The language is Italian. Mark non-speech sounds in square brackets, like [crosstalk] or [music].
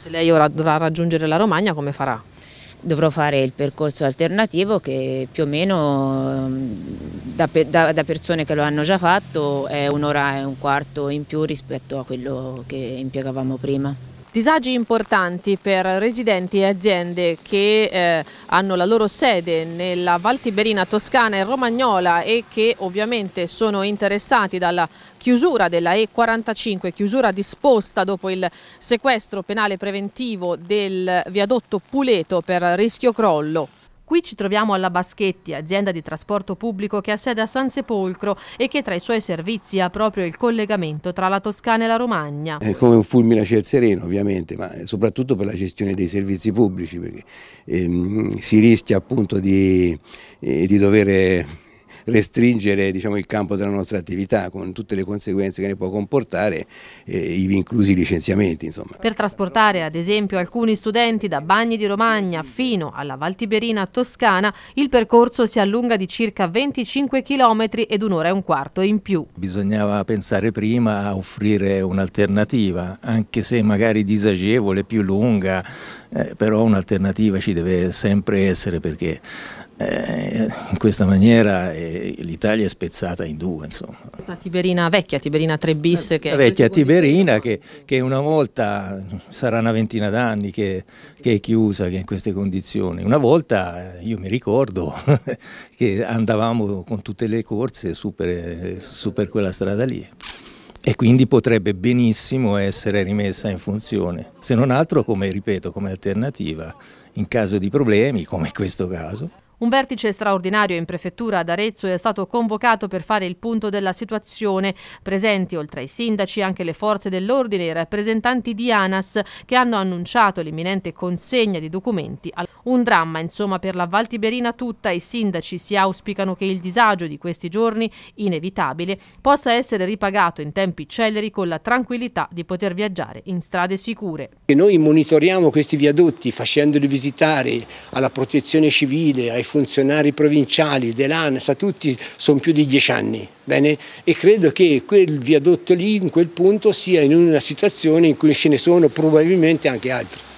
Se lei ora dovrà raggiungere la Romagna come farà? Dovrò fare il percorso alternativo che più o meno mm, da, da, da persone che lo hanno già fatto è un'ora e un quarto in più rispetto a quello che impiegavamo prima. Disagi importanti per residenti e aziende che eh, hanno la loro sede nella Val Tiberina Toscana e Romagnola e che ovviamente sono interessati dalla chiusura della E45, chiusura disposta dopo il sequestro penale preventivo del viadotto Puleto per rischio crollo. Qui ci troviamo alla Baschetti, azienda di trasporto pubblico che ha sede a San Sepolcro e che tra i suoi servizi ha proprio il collegamento tra la Toscana e la Romagna. È come un fulmine a ciel sereno ovviamente, ma soprattutto per la gestione dei servizi pubblici, perché ehm, si rischia appunto di, eh, di dover restringere diciamo, il campo della nostra attività con tutte le conseguenze che ne può comportare, eh, inclusi i licenziamenti. Insomma. Per trasportare ad esempio alcuni studenti da Bagni di Romagna fino alla Valtiberina Toscana, il percorso si allunga di circa 25 km ed un'ora e un quarto in più. Bisognava pensare prima a offrire un'alternativa, anche se magari disagevole, più lunga, eh, però un'alternativa ci deve sempre essere perché eh, in questa maniera eh, l'Italia è spezzata in due. Insomma. Questa Tiberina vecchia, Tiberina 3 bis. La eh, vecchia Tiberina che, che, una volta, sarà una ventina d'anni che, che, è chiusa, che è in queste condizioni. Una volta eh, io mi ricordo [laughs] che andavamo con tutte le corse su per, su per quella strada lì e quindi potrebbe benissimo essere rimessa in funzione, se non altro come, ripeto, come alternativa in caso di problemi, come in questo caso. Un vertice straordinario in prefettura ad Arezzo è stato convocato per fare il punto della situazione. Presenti oltre ai sindaci anche le forze dell'ordine e i rappresentanti di ANAS che hanno annunciato l'imminente consegna di documenti. Un dramma insomma per la Valtiberina tutta. I sindaci si auspicano che il disagio di questi giorni, inevitabile, possa essere ripagato in tempi celeri con la tranquillità di poter viaggiare in strade sicure. E noi monitoriamo questi viadotti facendoli visitare alla protezione civile, ai funzionari provinciali, dell'ANSA, tutti sono più di dieci anni. Bene? E credo che quel viadotto lì, in quel punto, sia in una situazione in cui ce ne sono probabilmente anche altri.